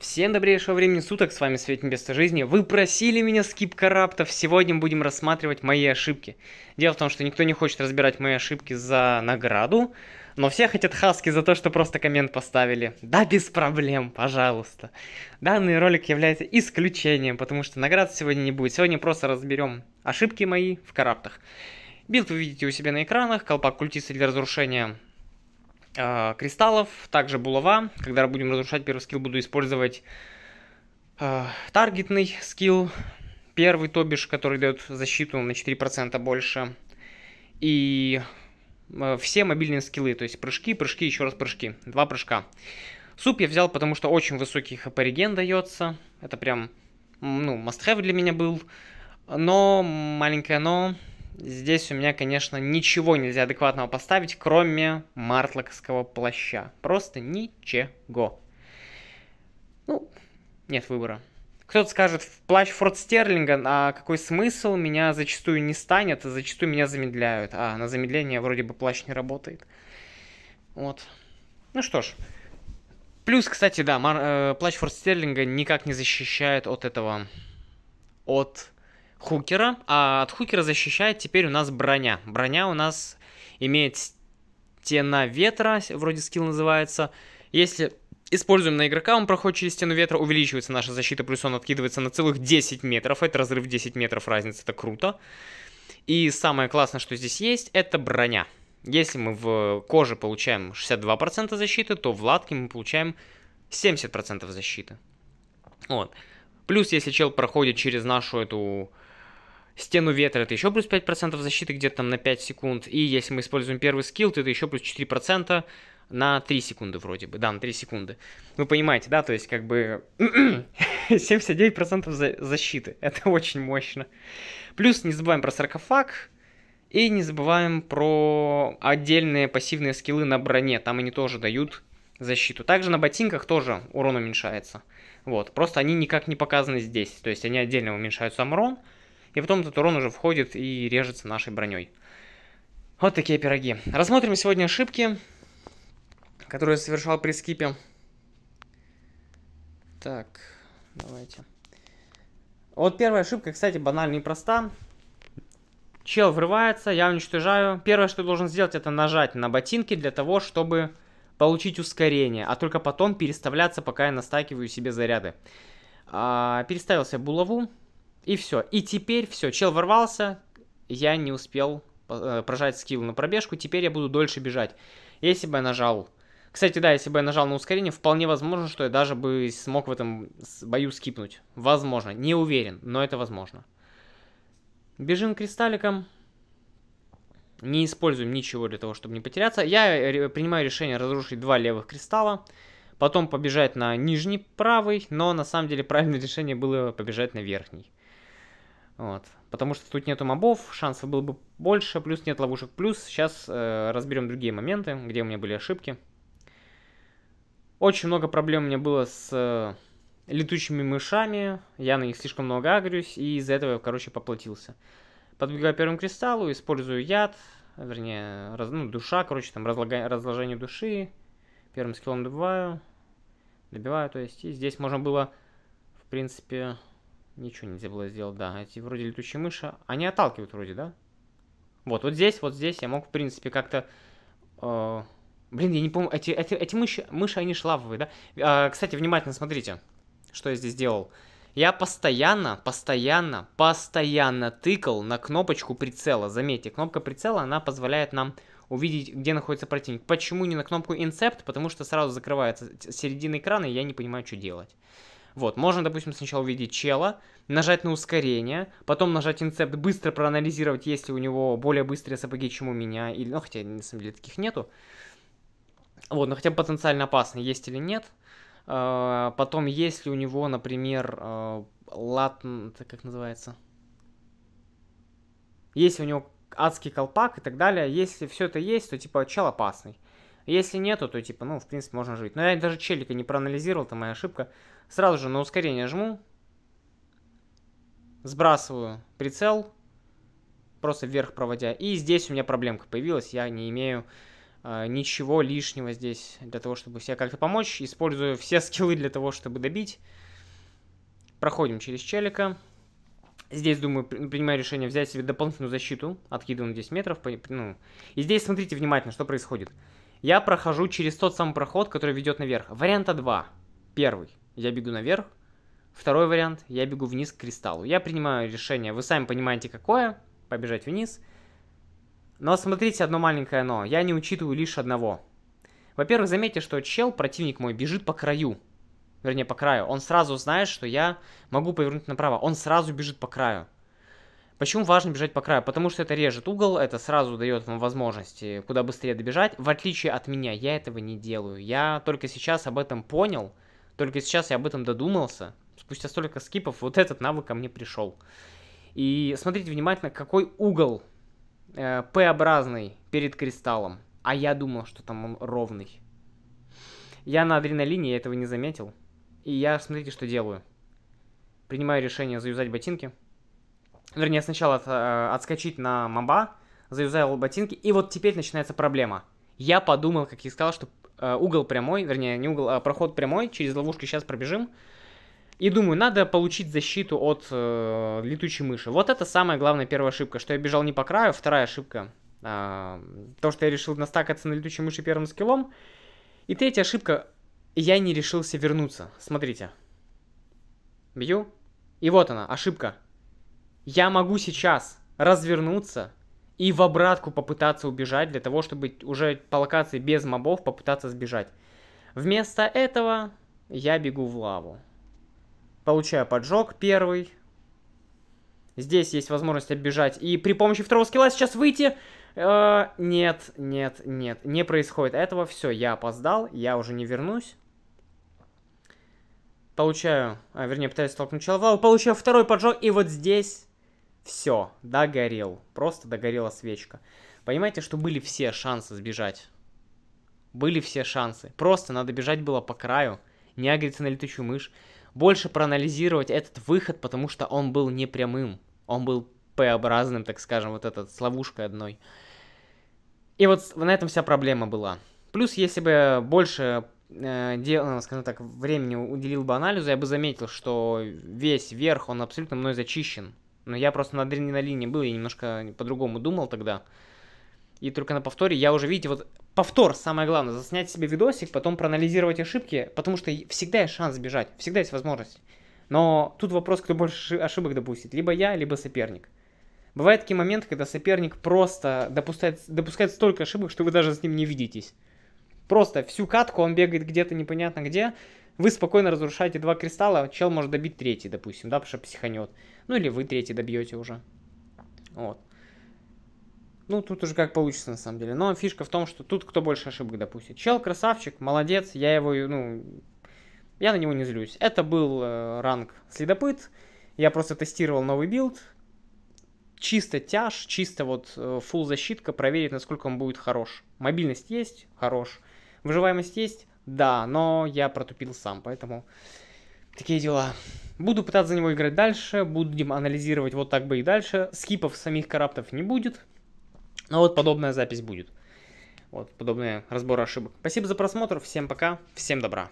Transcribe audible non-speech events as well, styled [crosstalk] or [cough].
Всем добрейшего времени суток, с вами Свет Небесной Жизни. Вы просили меня скип караптов, сегодня будем рассматривать мои ошибки. Дело в том, что никто не хочет разбирать мои ошибки за награду, но все хотят хаски за то, что просто коммент поставили. Да, без проблем, пожалуйста. Данный ролик является исключением, потому что наград сегодня не будет. Сегодня просто разберем ошибки мои в караптах. Билд вы видите у себя на экранах, колпак культиста для разрушения э, кристаллов, также булава. Когда будем разрушать первый скилл, буду использовать э, таргетный скилл. Первый, то бишь, который дает защиту на 4% больше. И э, все мобильные скиллы, то есть прыжки, прыжки, еще раз прыжки. Два прыжка. Суп я взял, потому что очень высокий хп реген дается. Это прям, ну, must have для меня был. Но, маленькое но, Здесь у меня, конечно, ничего нельзя адекватного поставить, кроме мартлоковского плаща. Просто ничего. Ну, нет выбора. Кто-то скажет, плащ Форд Стерлинга, а какой смысл? Меня зачастую не станет, а зачастую меня замедляют. А на замедление вроде бы плащ не работает. Вот. Ну что ж. Плюс, кстати, да, мар... Э, плащ Форд Стерлинга никак не защищает от этого... От хукера, а от хукера защищает теперь у нас броня. Броня у нас имеет стена ветра, вроде скилл называется. Если используем на игрока, он проходит через стену ветра, увеличивается наша защита, плюс он откидывается на целых 10 метров. Это разрыв 10 метров разница, это круто. И самое классное, что здесь есть, это броня. Если мы в коже получаем 62% защиты, то в латке мы получаем 70% защиты. Вот. Плюс, если чел проходит через нашу эту Стену ветра это еще плюс 5% защиты где-то там на 5 секунд. И если мы используем первый скилл, то это еще плюс 4% на 3 секунды вроде бы. Да, на 3 секунды. Вы понимаете, да? То есть как бы 79% [clears throat] за защиты. [laughs] Это очень мощно. Плюс не забываем про саркофаг. И не забываем про отдельные пассивные скиллы на броне. Там они тоже дают защиту. Также на ботинках тоже урон уменьшается. Вот, просто они никак не показаны здесь. То есть они отдельно уменьшают сам урон, и потом этот урон уже входит и режется нашей броней. Вот такие пироги. Рассмотрим сегодня ошибки, которые я совершал при скипе. Так, давайте. Вот первая ошибка, кстати, банально и проста. Чел врывается, я уничтожаю. Первое, что я должен сделать, это нажать на ботинки для того, чтобы получить ускорение, а только потом переставляться, пока я настакиваю себе заряды. А, переставился булаву, и все. И теперь все. Чел ворвался, я не успел э, прожать скилл на пробежку, теперь я буду дольше бежать. Если бы я нажал... Кстати, да, если бы я нажал на ускорение, вполне возможно, что я даже бы смог в этом бою скипнуть. Возможно. Не уверен, но это возможно. Бежим кристалликом. Не используем ничего для того, чтобы не потеряться. Я э, принимаю решение разрушить два левых кристалла. Потом побежать на нижний правый, но на самом деле правильное [laughs] решение было побежать на верхний. Вот. Потому что тут нету мобов, шансов было бы больше, плюс нет ловушек плюс. Сейчас э, разберем другие моменты, где у меня были ошибки. Очень много проблем у меня было с э, летучими мышами. Я на них слишком много агрюсь, и из-за этого, короче, поплатился. Подбегаю первым кристаллу, использую яд, вернее, раз, ну, душа, короче, там разлага, разложение души. Первым скиллом добиваю. Добиваю, то есть. И здесь можно было, в принципе, Ничего нельзя было сделать, да. Эти вроде летучие мыши. Они отталкивают вроде, да? Вот, вот здесь, вот здесь я мог, в принципе, как-то... Э, блин, я не помню, эти, эти, эти мыши, мыши, они шлавовые, да? Э, кстати, внимательно смотрите, что я здесь делал. Я постоянно, постоянно, постоянно тыкал на кнопочку прицела. Заметьте, кнопка прицела, она позволяет нам увидеть, где находится противник. Почему не на кнопку Incept? Потому что сразу закрывается середина экрана, и я не понимаю, что делать. Вот, можно, допустим, сначала увидеть чела, нажать на ускорение, потом нажать инцепт, быстро проанализировать, есть ли у него более быстрые сапоги, чем у меня, или, ну, хотя, на самом деле, таких нету. Вот, ну, хотя бы потенциально опасно, есть или нет. А, потом, есть ли у него, например, а, лат... Это как называется? Если у него адский колпак и так далее, если все это есть, то, типа, чел опасный. Если нету, то типа, ну, в принципе, можно жить. Но я даже челика не проанализировал, это моя ошибка. Сразу же на ускорение жму. Сбрасываю прицел. Просто вверх проводя. И здесь у меня проблемка появилась. Я не имею э, ничего лишнего здесь для того, чтобы себе как-то помочь. Использую все скиллы для того, чтобы добить. Проходим через челика. Здесь, думаю, принимаю решение взять себе дополнительную защиту. Откидываем 10 метров. Ну. И здесь смотрите внимательно, что происходит я прохожу через тот самый проход, который ведет наверх. Варианта два. Первый, я бегу наверх. Второй вариант, я бегу вниз к кристаллу. Я принимаю решение, вы сами понимаете какое, побежать вниз. Но смотрите одно маленькое но, я не учитываю лишь одного. Во-первых, заметьте, что чел, противник мой, бежит по краю. Вернее, по краю. Он сразу знает, что я могу повернуть направо. Он сразу бежит по краю. Почему важно бежать по краю? Потому что это режет угол, это сразу дает вам возможность куда быстрее добежать. В отличие от меня, я этого не делаю. Я только сейчас об этом понял, только сейчас я об этом додумался. Спустя столько скипов вот этот навык ко мне пришел. И смотрите внимательно, какой угол э, P-образный перед кристаллом. А я думал, что там он ровный. Я на адреналине, я этого не заметил. И я, смотрите, что делаю. Принимаю решение заюзать ботинки вернее, сначала от, э, отскочить на моба, заюзал ботинки, и вот теперь начинается проблема. Я подумал, как я сказал, что э, угол прямой, вернее, не угол, а проход прямой, через ловушки сейчас пробежим. И думаю, надо получить защиту от э, летучей мыши. Вот это самая главная первая ошибка, что я бежал не по краю. Вторая ошибка, э, то, что я решил настакаться на летучей мыши первым скиллом. И третья ошибка, я не решился вернуться. Смотрите. Бью. И вот она, ошибка я могу сейчас развернуться и в обратку попытаться убежать для того, чтобы уже по локации без мобов попытаться сбежать. Вместо этого я бегу в лаву. Получаю поджог первый. Здесь есть возможность оббежать. И при помощи второго скилла сейчас выйти. Э, нет, нет, нет. Не происходит этого. Все, я опоздал. Я уже не вернусь. Получаю... А, вернее, пытаюсь столкнуть человека. Получаю второй поджог. И вот здесь все, догорел. Просто догорела свечка. Понимаете, что были все шансы сбежать. Были все шансы. Просто надо бежать было по краю, не агриться на летучую мышь. Больше проанализировать этот выход, потому что он был не прямым. Он был П-образным, так скажем, вот этот, с ловушкой одной. И вот на этом вся проблема была. Плюс, если бы больше э, дел, ну, скажем так, времени уделил бы анализу, я бы заметил, что весь верх, он абсолютно мной зачищен. Но я просто на адреналине был, я немножко по-другому думал тогда. И только на повторе я уже, видите, вот повтор самое главное, заснять себе видосик, потом проанализировать ошибки, потому что всегда есть шанс сбежать, всегда есть возможность. Но тут вопрос, кто больше ошибок допустит, либо я, либо соперник. Бывают такие моменты, когда соперник просто допускает, допускает столько ошибок, что вы даже с ним не видитесь. Просто всю катку он бегает где-то непонятно где, вы спокойно разрушаете два кристалла, чел может добить третий, допустим, да, потому что психанет. Ну или вы третий добьете уже. Вот. Ну, тут уже как получится, на самом деле. Но фишка в том, что тут кто больше ошибок допустит. Чел красавчик, молодец, я его, ну, я на него не злюсь. Это был э, ранг следопыт, я просто тестировал новый билд, чисто тяж, чисто вот э, full защитка, проверить, насколько он будет хорош. Мобильность есть, хорош. Выживаемость есть, да, но я протупил сам, поэтому такие дела. Буду пытаться за него играть дальше, будем анализировать вот так бы и дальше. Скипов самих караптов не будет, но вот подобная запись будет. Вот, подобные разборы ошибок. Спасибо за просмотр, всем пока, всем добра.